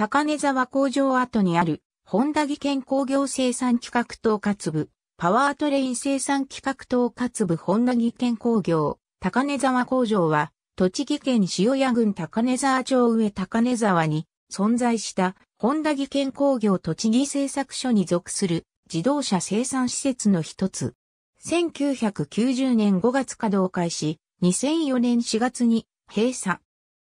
高根沢工場跡にある、本田技研工業生産企画統括部、パワートレイン生産企画統括部本田技研工業、高根沢工場は、栃木県塩谷郡高根沢町上高根沢に存在した本田技研工業栃木製作所に属する自動車生産施設の一つ。1990年5月稼働開始、2004年4月に閉鎖。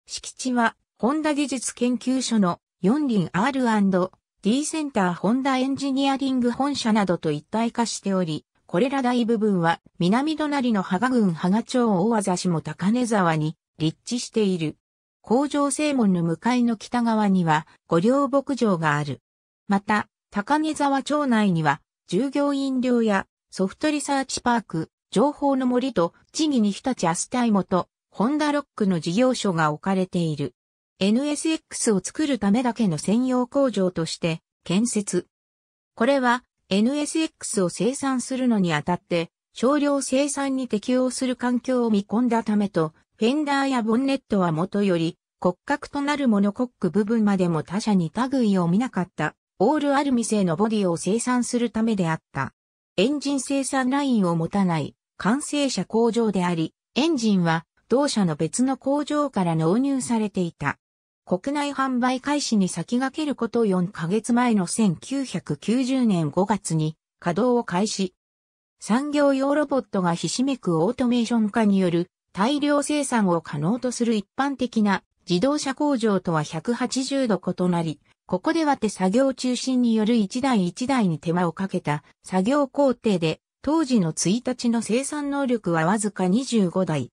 敷地は、ホンダ技術研究所の四輪 R&D センターホンダエンジニアリング本社などと一体化しており、これら大部分は南隣の羽賀郡羽賀町大和市も高根沢に立地している。工場正門の向かいの北側には五稜牧場がある。また、高根沢町内には従業員寮やソフトリサーチパーク、情報の森と地義に日立アスタイモとホンダロックの事業所が置かれている。NSX を作るためだけの専用工場として建設。これは NSX を生産するのにあたって少量生産に適応する環境を見込んだためと、フェンダーやボンネットはもとより骨格となるモノコック部分までも他社に類を見なかったオールアルミ製のボディを生産するためであった。エンジン生産ラインを持たない完成車工場であり、エンジンは同社の別の工場から納入されていた。国内販売開始に先駆けること4ヶ月前の1990年5月に稼働を開始。産業用ロボットがひしめくオートメーション化による大量生産を可能とする一般的な自動車工場とは180度異なり、ここでは手作業中心による一台一台に手間をかけた作業工程で当時の1日の生産能力はわずか25台。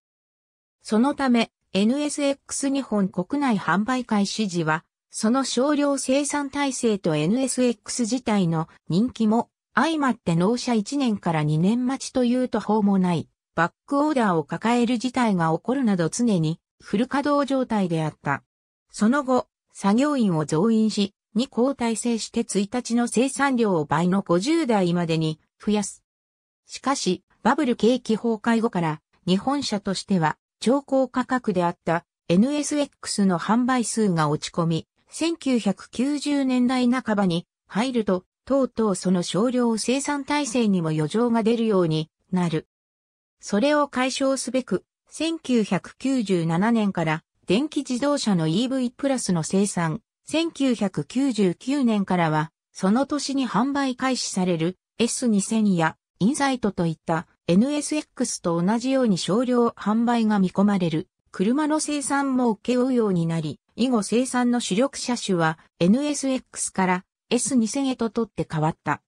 そのため NSX 日本国内販売開始時は、その少量生産体制と NSX 自体の人気も相まって納車1年から2年待ちという途方もないバックオーダーを抱える事態が起こるなど常にフル稼働状態であった。その後、作業員を増員し、2交代制して1日の生産量を倍の50台までに増やす。しかし、バブル景気崩壊後から日本車としては超高価格であった NSX の販売数が落ち込み、1990年代半ばに入ると、とうとうその少量生産体制にも余剰が出るようになる。それを解消すべく、1997年から電気自動車の EV プラスの生産、1999年からは、その年に販売開始される S2000 やインサイトといった NSX と同じように少量販売が見込まれる。車の生産も請け負うようになり、以後生産の主力車種は NSX から S2000 へと取って変わった。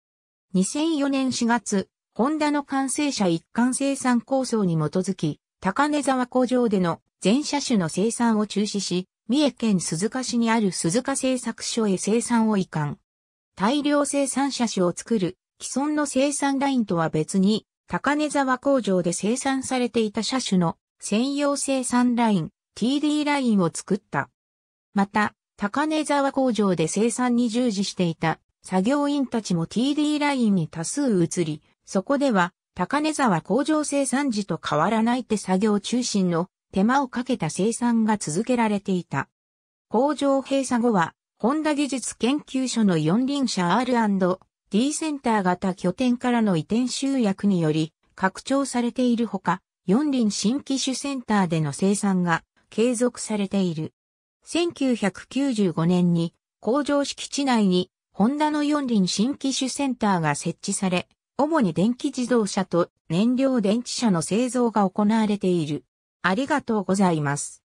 2004年4月、ホンダの完成車一貫生産構想に基づき、高根沢工場での全車種の生産を中止し、三重県鈴鹿市にある鈴鹿製作所へ生産を移管。大量生産車種を作る既存の生産ラインとは別に、高根沢工場で生産されていた車種の専用生産ライン TD ラインを作った。また、高根沢工場で生産に従事していた作業員たちも TD ラインに多数移り、そこでは高根沢工場生産時と変わらない手作業中心の手間をかけた生産が続けられていた。工場閉鎖後は、ホンダ技術研究所の四輪車 R&D D センター型拠点からの移転集約により拡張されているほか、四輪新機種センターでの生産が継続されている。1995年に工場敷地内にホンダの四輪新機種センターが設置され、主に電気自動車と燃料電池車の製造が行われている。ありがとうございます。